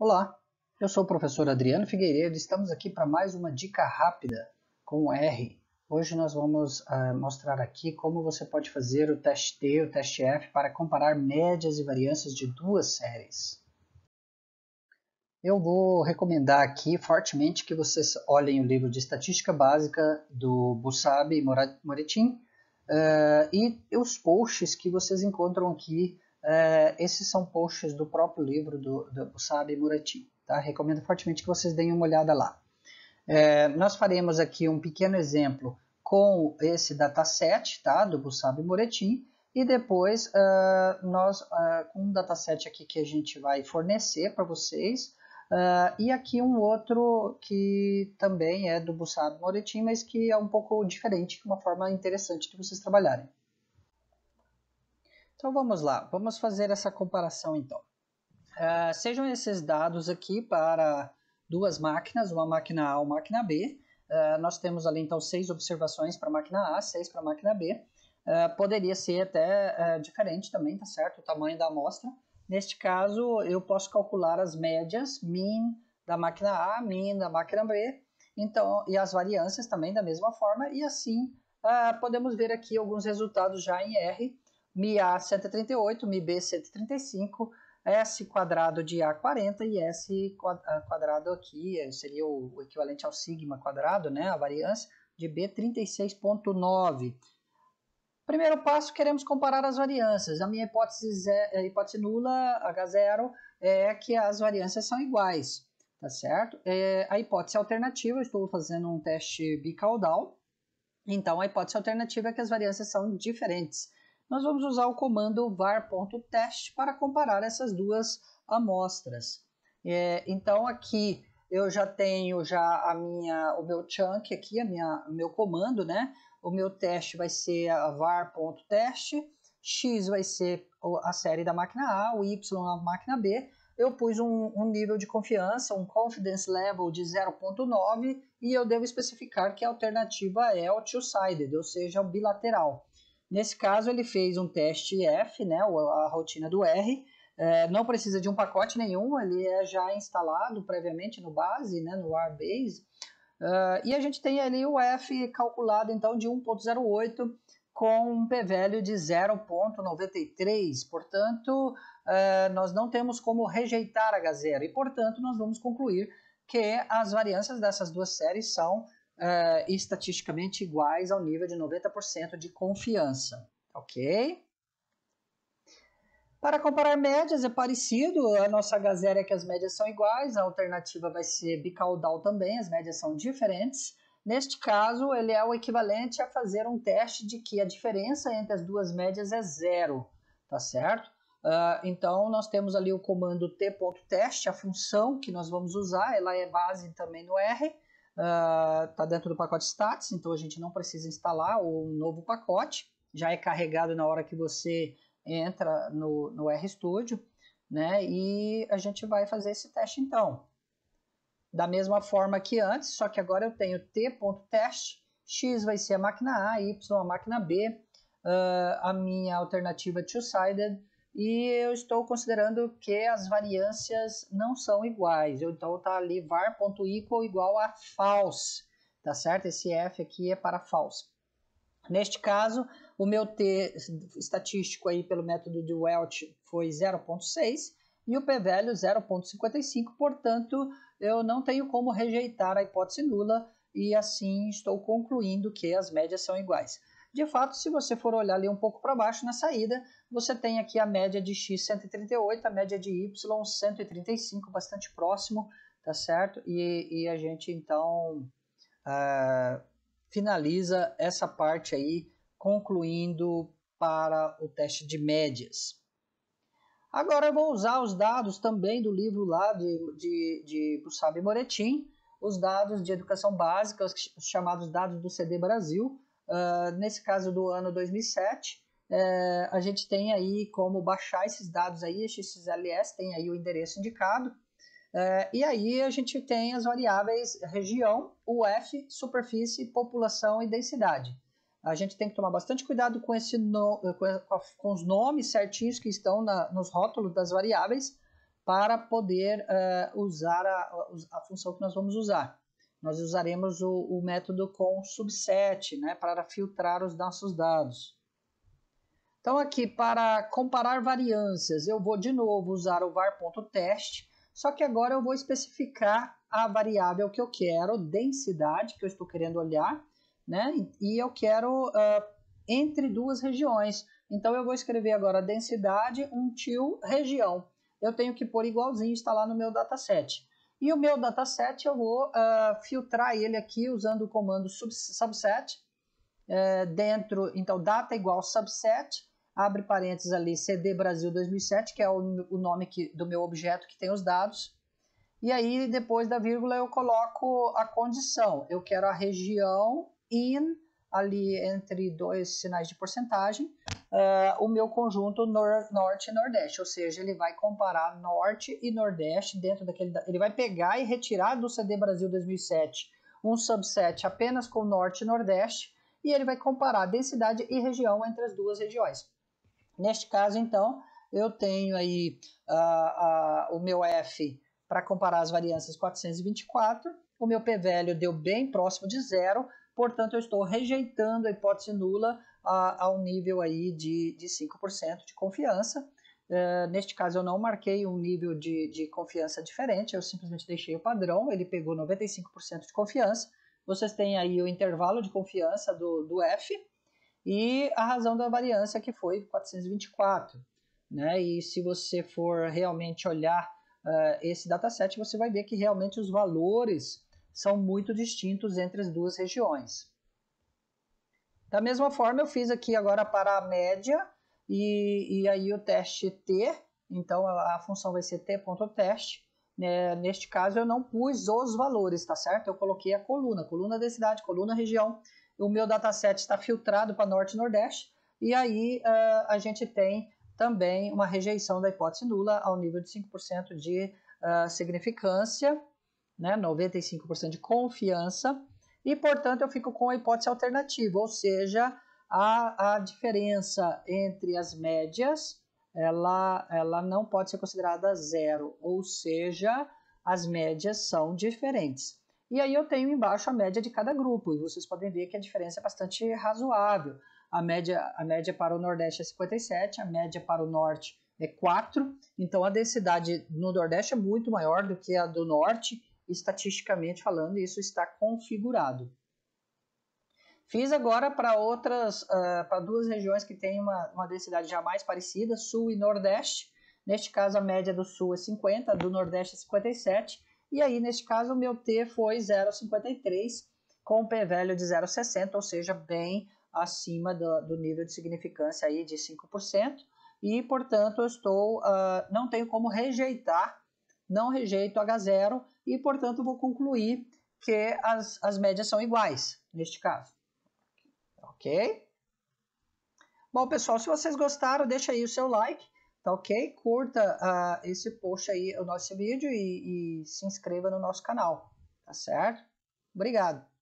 Olá, eu sou o professor Adriano Figueiredo e estamos aqui para mais uma dica rápida com R. Hoje nós vamos uh, mostrar aqui como você pode fazer o teste T e o teste F para comparar médias e variâncias de duas séries. Eu vou recomendar aqui fortemente que vocês olhem o livro de Estatística Básica do Bussabi e Moretin uh, ah, e os posts que vocês encontram aqui é, esses são posts do próprio livro do, do, do Sabe Tá? Recomendo fortemente que vocês deem uma olhada lá. É, nós faremos aqui um pequeno exemplo com esse dataset tá, do Bussab Moretin e depois uh, nós uh, um dataset aqui que a gente vai fornecer para vocês uh, e aqui um outro que também é do Bussab Moretin, mas que é um pouco diferente, uma forma interessante de vocês trabalharem. Então vamos lá, vamos fazer essa comparação então. Uh, sejam esses dados aqui para duas máquinas, uma máquina A e uma máquina B. Uh, nós temos ali então seis observações para a máquina A, seis para a máquina B. Uh, poderia ser até diferente também, tá certo? O tamanho da amostra. Neste caso, eu posso calcular as médias, mean da máquina A, mean da máquina B, então, e as variâncias também da mesma forma, e assim podemos ver aqui alguns resultados já em R, a 138, b 135, S quadrado de A 40 e S ah, quadrado aqui eh, seria o equivalente ao sigma quadrado, né, a variância de B 36.9. Primeiro passo, queremos comparar as variâncias. A minha hipótese, é, hipótese nula, H0, é que as variâncias são iguais, tá certo? É, a hipótese alternativa, estou fazendo um teste bicaudal, então a hipótese alternativa é que as variâncias são diferentes nós vamos usar o comando var.test para comparar essas duas amostras. É, então aqui eu já tenho já a minha, o meu chunk aqui, a minha, meu comando, né? O meu teste vai ser var.test, x vai ser a série da máquina A, o y a máquina B. Eu pus um, um nível de confiança, um confidence level de 0.9 e eu devo especificar que a alternativa é o two-sided, ou seja, o bilateral. Nesse caso, ele fez um teste F, né, a rotina do R, é, não precisa de um pacote nenhum, ele é já instalado previamente no base, né, no Arbase. Uh, é, e a gente tem ali o F calculado então de 1.08 com um p-value de 0.93. Portanto, uh, nós não temos como rejeitar H0 e, portanto, nós vamos concluir que as variâncias dessas duas séries são uh, estatisticamente iguais ao nível de 90% de confiança, ok? Para comparar médias é parecido, a nossa gazela é que as médias são iguais, a alternativa vai ser bicaudal também, as médias são diferentes. Neste caso, ele é o equivalente a fazer um teste de que a diferença entre as duas médias é zero, tá certo? Uh, então, nós temos ali o comando t.teste, a função que nós vamos usar, ela é base também no R, está ah, uh, dentro do pacote Stats, então a gente não precisa instalar um novo pacote, já é carregado na hora que você entra no, no RStudio, né? E a gente vai fazer esse teste então. Da mesma forma que antes, só que agora eu tenho t.test, x vai ser a máquina A, y a máquina B, uh, a minha alternativa two-sided, e eu estou considerando que as variâncias não são iguais. Então tá ali var.equal igual a false, tá certo? Esse f aqui é para false. Neste caso, o meu t estatístico aí pelo método de Welch foi 0.6 e o p-value 0.55, portanto, eu não tenho como rejeitar a hipótese nula e assim estou concluindo que as médias são iguais. De fato, se você for olhar ali um pouco para baixo na saída, você tem aqui a média de X 138, a média de Y 135, bastante próximo, tá certo? E, e a gente então uh, finaliza essa parte aí, concluindo para o teste de médias. Agora eu vou usar os dados também do livro lá de, de, de Bussabe Moretim, os dados de educação básica, os chamados dados do CD Brasil, Uh, nesse caso do ano 2007, é, eh, a gente tem aí como baixar esses dados aí, XLS tem aí o endereço indicado, é, e aí a gente tem as variáveis região, UF, superfície, população e densidade. A gente tem que tomar bastante cuidado com, esse no, com, os nomes certinhos que estão na, nos rótulos das variáveis para poder eh, usar a, a função que nós vamos usar nós usaremos o, o método com subset né, para filtrar os nossos dados. Então, aqui, para comparar variâncias, eu vou de novo usar o var.test, só que agora eu vou especificar a variável que eu quero, densidade, que eu estou querendo olhar, né? e eu quero uh, entre duas regiões. Então, eu vou escrever agora densidade, um til, região. Eu tenho que pôr igualzinho, está lá no meu dataset. E o meu dataset eu vou uh, filtrar ele aqui usando o comando subset, uh, dentro, então data igual subset, abre parênteses ali, CD Brasil 2007, que é o, o nome que, do meu objeto que tem os dados, e aí depois da vírgula eu coloco a condição, eu quero a região in, ali entre dois sinais de porcentagem, uh, o meu conjunto nor, norte e nordeste, ou seja, ele vai comparar norte e nordeste dentro daquele, ele vai pegar e retirar do CD Brasil 2007 um subset apenas com norte e nordeste e ele vai comparar densidade e região entre as duas regiões. Neste caso, então, eu tenho aí uh, uh, o meu F para comparar as variâncias 424, o meu p-velho deu bem próximo de zero, portanto eu estou rejeitando a hipótese nula a, ao nível aí de, de 5% de confiança. Uh, neste caso, eu não marquei um nível de, de confiança diferente, eu simplesmente deixei o padrão, ele pegou 95% de confiança. Vocês têm aí o intervalo de confiança do, do F e a razão da variância que foi 424. Né? E se você for realmente olhar uh, esse dataset, você vai ver que realmente os valores são muito distintos entre as duas regiões. Da mesma forma, eu fiz aqui agora para a média e, e aí o teste t, então a, a função vai ser t.teste. Né? Neste caso, eu não pus os valores, tá certo? Eu coloquei a coluna, coluna densidade, coluna região. O meu dataset está filtrado para norte e nordeste. E aí uh, a gente tem também uma rejeição da hipótese nula ao nível de 5% de uh, significância, né? 95% de confiança e, portanto, eu fico com a hipótese alternativa, ou seja, a, a diferença entre as médias ela, ela não pode ser considerada zero, ou seja, as médias são diferentes. E aí eu tenho embaixo a média de cada grupo, e vocês podem ver que a diferença é bastante razoável. A média, a média para o Nordeste é 57, a média para o Norte é 4, então a densidade no Nordeste é muito maior do que a do Norte, estatisticamente falando, isso está configurado. Fiz agora para outras, uh, para duas regiões que têm uma, uma densidade já mais parecida, Sul e Nordeste. Neste caso, a média do Sul é 50, do Nordeste é 57. E aí, neste caso, o meu T foi 0,53, com P velho de 0,60, ou seja, bem acima do, do, nível de significância aí de 5%. E, portanto, eu estou, uh, não tenho como rejeitar, não rejeito H0, e, portanto, vou concluir que as, as médias são iguais neste caso. Ok? Bom, pessoal, se vocês gostaram, deixa aí o seu like, tá ok? Curta uh, esse post aí, o nosso vídeo e, e se inscreva no nosso canal, tá certo? Obrigado!